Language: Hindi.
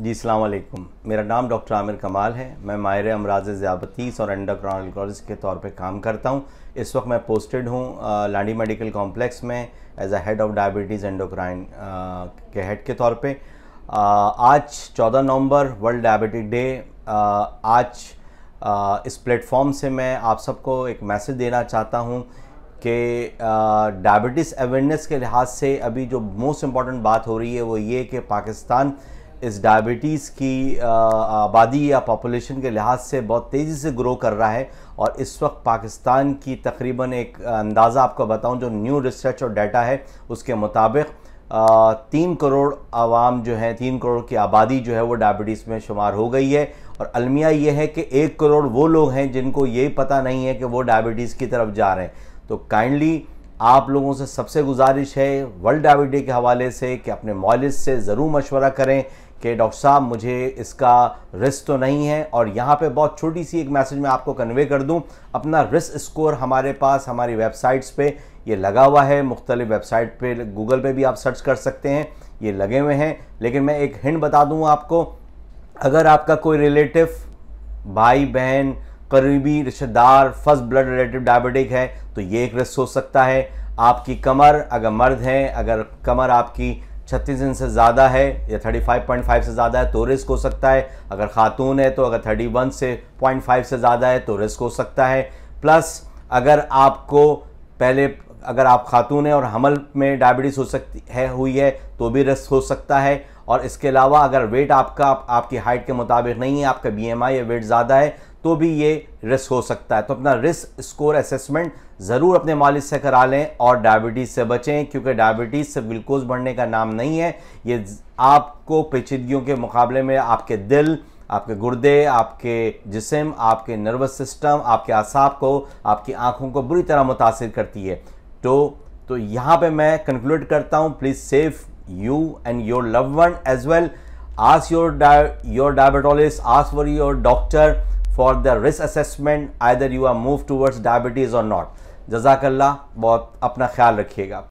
जी सलामकुम मेरा नाम डॉक्टर आमिर कमाल है मैं मायर अमराज ज़्याबतीस और एंडोक्रानोलॉजिस्ट के तौर पे काम करता हूँ इस वक्त मैं पोस्टेड हूँ लांडी मेडिकल कॉम्प्लेक्स में as a head of diabetes endocrine के हेड के तौर पे आ, आज 14 नवंबर वर्ल्ड डायबिटिक डे आज आ, इस प्लेटफॉर्म से मैं आप सबको एक मैसेज देना चाहता हूँ कि डायबिटीज़ अवेयरनेस के लिहाज से अभी जो मोस्ट इम्पॉर्टेंट बात हो रही है वो ये कि पाकिस्तान इस डायबिटीज़ की आबादी या पॉपुलेशन के लिहाज से बहुत तेज़ी से ग्रो कर रहा है और इस वक्त पाकिस्तान की तकरीबन एक अंदाज़ा आपको बताऊं जो न्यू रिसर्च और डाटा है उसके मुताबिक तीन करोड़ आवाम जो है तीन करोड़ की आबादी जो है वो डायबिटीज़ में शुमार हो गई है और अलमिया ये है कि एक करोड़ वो लोग हैं जिनको ये पता नहीं है कि वो डायबिटीज़ की तरफ जा रहे हैं तो काइंडली आप लोगों से सबसे गुजारिश है वर्ल्ड डायबिटी के हवाले से कि अपने मॉलिज से ज़रूर मशवरा करें कि डॉक्टर साहब मुझे इसका रिस्क तो नहीं है और यहाँ पे बहुत छोटी सी एक मैसेज मैं आपको कन्वे कर दूँ अपना रिस्क स्कोर हमारे पास हमारी वेबसाइट्स पे ये लगा हुआ है मुख्तलिफ वेबसाइट पे गूगल पे भी आप सर्च कर सकते हैं ये लगे हुए हैं लेकिन मैं एक हिंड बता दूँ आपको अगर आपका कोई रिलेटिव भाई बहन करीबी रिश्तेदार फर्स्ट ब्लड रिलेटिव डायबिटिक है तो ये एक रिस्क हो सकता है आपकी कमर अगर मर्द हैं अगर कमर आपकी छत्तीस दिन से ज़्यादा है या 35.5 से ज़्यादा है तो रिस्क हो सकता है अगर खातून है तो अगर 31 से 0.5 से ज़्यादा है तो रिस्क हो सकता है प्लस अगर आपको पहले अगर आप खातून हैं और हमल में डायबिटीज़ हो सकती है हुई है तो भी रिस्क हो सकता है और इसके अलावा अगर वेट आपका आप, आपकी हाइट के मुताबिक नहीं है आपका बी या वेट ज़्यादा है तो भी ये रिस्क हो सकता है तो अपना रिस्क स्कोर असेसमेंट ज़रूर अपने मालिक से करा लें और डायबिटीज़ से बचें क्योंकि डायबिटीज़ से ग्लूकोज बढ़ने का नाम नहीं है ये आपको पेचीदगियों के मुकाबले में आपके दिल आपके गुर्दे आपके जिसम आपके नर्वस सिस्टम आपके आसाब को आपकी आंखों को बुरी तरह मुतासर करती है तो तो यहाँ पे मैं कंक्लूड करता हूँ please safe you and your love one as well as your your diabetologist ask for your doctor for the risk assessment either you are move towards diabetes or not जजाकल्ला बहुत अपना ख्याल रखिएगा